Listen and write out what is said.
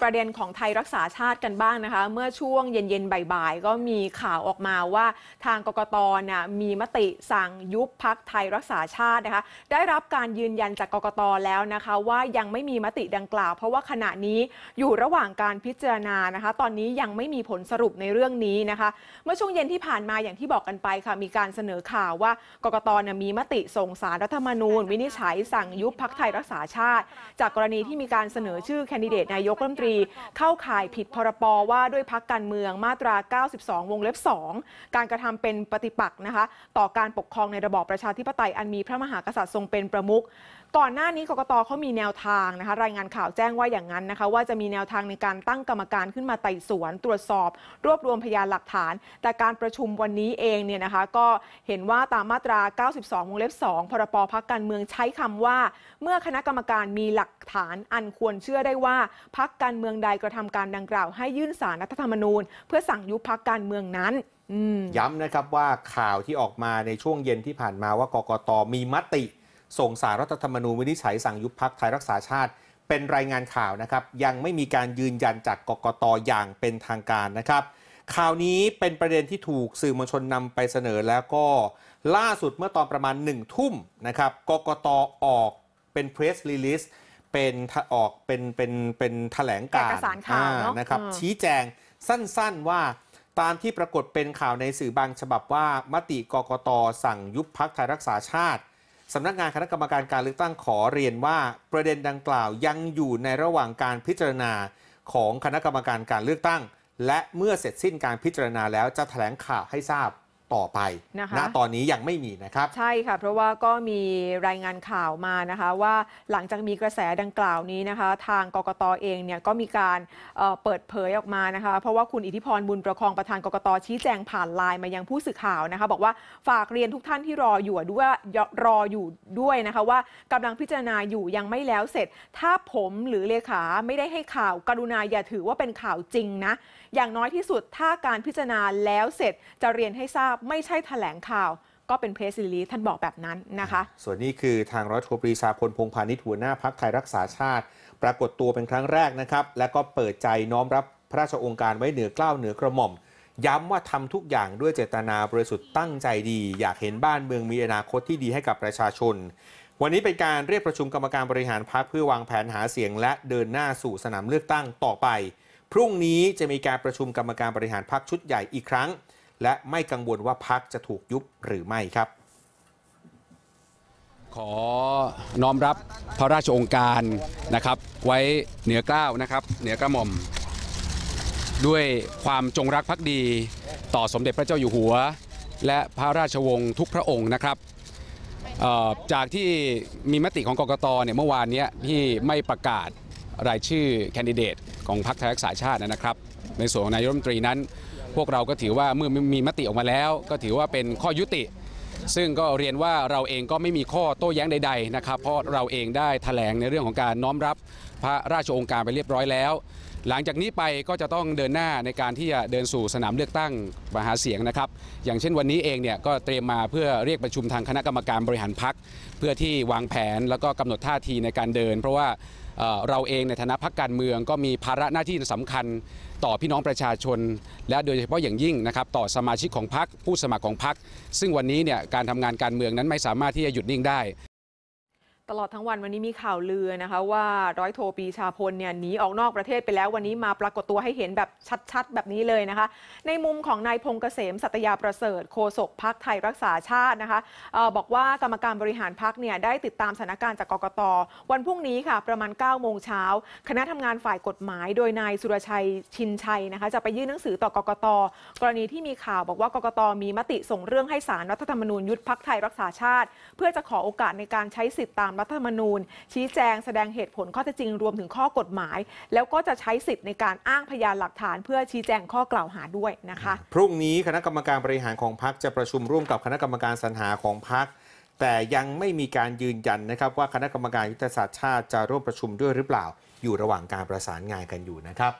ประเด็นของ ไทยรักษาชาติกันบ้างนะคะเมื่อช่วงเย็นๆ บ่ายๆก็มีข่าวออกมาว่าทางกกตนะมีมติสั่งยุบพักไทยรักษาชาตินะคะได้รับการยืนยันจากกกตแล้วนะคะว่ายังไม่มีมติดังกล่าว เพราะว่าขณะนี้อยู่ระหว่างการพิจารณานะคะ ตอนนี้ยังไม่มีผลสรุปในเรื่องนี้นะคะ เมื่อช่วงเย็นที่ผ่านมาอย่างที่บอกกันไปค่ะมีการเสนอข่าวว่า กกตนะมีมติส่งสารรัฐธรรมนูญ วินิจฉัย สั่งยุบพักไทยรักษาชาติ จากกรณีที่มีการเสนอชื่อแคนดิเดตนายกรัฐมนตรีรีเข้าข่ายผิดพรปว่าด้วยพักการเมืองมาตรา 92 วงเล็บ 2 การกระทำเป็นปฏิปักษ์นะคะต่อการปกครองในระบอบประชาธิปไตยอันมีพระมหากษัตริย์ทรงเป็นประมุขก่อนหน้านี้กกตเขามีแนวทางนะคะรายงานข่าวแจ้งว่าอย่างนั้นนะคะว่าจะมีแนวทางในการตั้งกรรมการขึ้นมาไต่สวนตรวจสอบ รวบรวมพยานหลักฐาน แต่การประชุมวันนี้เองเนี่ยนะคะก็เห็นว่าตามมาตรา 92 วงเล็บ 2 พรปพักการเมืองใช้คำว่าเมื่อคณะกรรมการมีหลักฐานอันควรเชื่อได้ว่าพักการเมืองใดกระทำการดังกล่าว ให้ยื่นสารรัฐธรรมนูญ เพื่อ สั่งยุบพักการเมืองนั้นย้ำนะครับว่าข่าวที่ออกมาในช่วงเย็นที่ผ่านมาว่ากกต มีมติส่งสารรัฐธรรมนูญวินิจฉัยสั่งยุบพักไทยรักษาชาติ เป็นรายงานข่าวนะครับ ยังไม่มีการยืนยันจากกกตอย่างเป็นทางการนะครับข่าวนี้เป็นประเด็นที่ถูกสื่อมวลชนนำไปเสนอแล้วก็ ล่าสุดเมื่อตอนประมาณ1ทุ่มนะครับกกตออกเป็นเพรสรีลิสเป็นออกเป็นเป็นเป็นแถลงการเอกสารข่าวนะนะครับชี้แจงสั้นๆว่า ตามที่ปรากฏเป็นข่าวในสื่อบางฉบับว่า มติกกตสั่งยุบพักไทยรักษาชาติสำนักงานคณะกรรมการการเลือกตั้งขอเรียนว่า ประเด็นดังกล่าวยังอยู่ในระหว่างการพิจารณาของคณะกรรมการการเลือกตั้ง และเมื่อเสร็จสิ้นการพิจารณาแล้วจะแถลงข่าวให้ทราบต่อไปนะคะณตอนนี้ยังไม่มีนะครับ ใช่ค่ะ เพราะว่าก็มีรายงานข่าวมานะคะว่าหลังจากมีกระแสดังกล่าวนี้นะคะทางกกตเองเนี่ยก็มีการเเปิดเผยออกมานะคะเพราะว่าคุณอิทธิพรบุญประคองประธานกกตชี้แจงผ่านไลน์มายังผู้สื่อข่าวนะคะบอกว่าฝากเรียนทุกท่านที่รออยู่ด้วยรออยู่ด้วยนะคะว่ากำลังพิจารณาอยู่ยังไม่แล้วเสร็จ ถ้าผมหรือเลขาไม่ได้ให้ข่าวกรุณาอย่าถือว่าเป็นข่าวจริงนะอย่างน้อยที่สุดถ้าการพิจารณาแล้วเสร็จจะเรียนให้ทราบไม่ใช่แถลงข่าวก็เป็นเพรสริลีท่านบอกแบบนั้นนะคะ ส่วนนี้คือทางร้อยโทปรีชาพลพงพาณิชย์หัวหน้าพักไทยรักษาชาติ ปรากฏตัวเป็นครั้งแรกนะครับ และก็เปิดใจน้อมรับพระราชองค์การไว้เหนือกล้าวเหนือกระหม่อม ย้ำว่าทำทุกอย่างด้วยเจตนาบริสุทธิ์ตั้งใจดี อยากเห็นบ้านเมืองมีอนาคตที่ดีให้กับประชาชน วันนี้เป็นการเรียกประชุมกรรมการบริหารพักเพื่อวางแผนหาเสียง และเดินหน้าสู่สนามเลือกตั้งต่อไป พรุ่งนี้จะมีการประชุมกรรมการบริหารพักชุดใหญ่อีกครั้งและไม่กังวลว่าพักจะถูกยุบหรือไม่ครับ ขอน้อมรับพระราชองค์การนะครับไว้เหนือเกล้านะครับเหนือกระหม่อมด้วยความจงรักภักดีต่อสมเด็จพระเจ้าอยู่หัว และพระราชวงศ์ทุกพระองค์นะครับจากที่มีมติของกกตเนี่ยเมื่อวานนี้ที่ไม่ประกาศรายชื่อแคนดิเดตของพรรคไทยรักษาชาตินะครับ ในส่วนของนายรัฐมนตรีนั้นพวกเราก็ถือว่า เมื่อมีมติ ออกมาแล้ว ก็ถือว่าเป็นข้อยุติ ซึ่งก็เรียนว่าเราเองก็ไม่มีข้อโต้แย้งใดๆนะครับ เพราะเราเองได้แถลงในเรื่องของการน้อมรับพระราชองค์การไปเรียบร้อยแล้ว หลังจากนี้ไปก็จะต้องเดินหน้าในการที่จะเดินสู่สนามเลือกตั้งมหาเสียงนะครับ อย่างเช่นวันนี้เองเนี่ยก็เตรียมมาเพื่อเรียกประชุมทางคณะกรรมการ บริหารพักเพื่อที่วางแผนแล้วก็กำหนดท่าทีในการเดิน เพราะว่าเราเองในฐานะพักการเมืองก็มีภาระหน้าที่สำคัญ ต่อพี่น้องประชาชน และโดยเฉพาะอย่างยิ่งนะครับต่อสมาชิกของพัก ผู้สมัครของพัก ซึ่งวันนี้เนี่ยการทำงานการเมืองนั้นไม่สามารถที่จะหยุดนิ่งได้ตลอดทั้งวัน วันนี้มีข่าวลือนะคะว่าร้อยโทปีชาพลเนี่ยหนีออกนอกประเทศไปแล้ววันนี้มาปรากฏตัวให้เห็นแบบชัดๆแบบนี้เลยนะคะในมุมของนายพงเกษม สัตยาประเสริฐโคศกพักไทยรักษาชาตินะคะออบอกว่ากรรมการบริหารพักเนี่ยได้ติดตามสถานการณ์จากกกต วันพรุ่งนี้ค่ะประมาณ9ก้าโมงเช้าคณะทำงานฝ่ายกฎหมายโดยนายสุรชัยชินชัยนะคะ จะไปยื่นหนังสือต่อกกต กรณีที่มีข่าวบอกว่ากกตมีมติส่งเรื่องให้สารรัฐธรรมนูญยุิพักไทยรักษาชาติ เพื่อจะขอโอกาสในการใช้สิทธิ์ตามามรัฐธรรมนูญชี้แจงแสดงเหตุผลข้อเท็จจริงรวมถึงข้อกฎหมาย แล้วก็จะใช้สิทธิ์ในการอ้างพยานหลักฐาน เพื่อชี้แจงข้อกล่าวหาด้วยนะคะพรุ่งนี้คณะกรรมการบริหารของพักจะประชุมร่วมกับคณะกรรมการสรรหาของพักแต่ยังไม่มีการยืนยันนะครับ ว่าคณะกรรมการยุทธศาสตร์ชาติจะร่วมประชุมด้วยหรือเปล่า อยู่ระหว่างการประสานงานกันอยู่นะครับ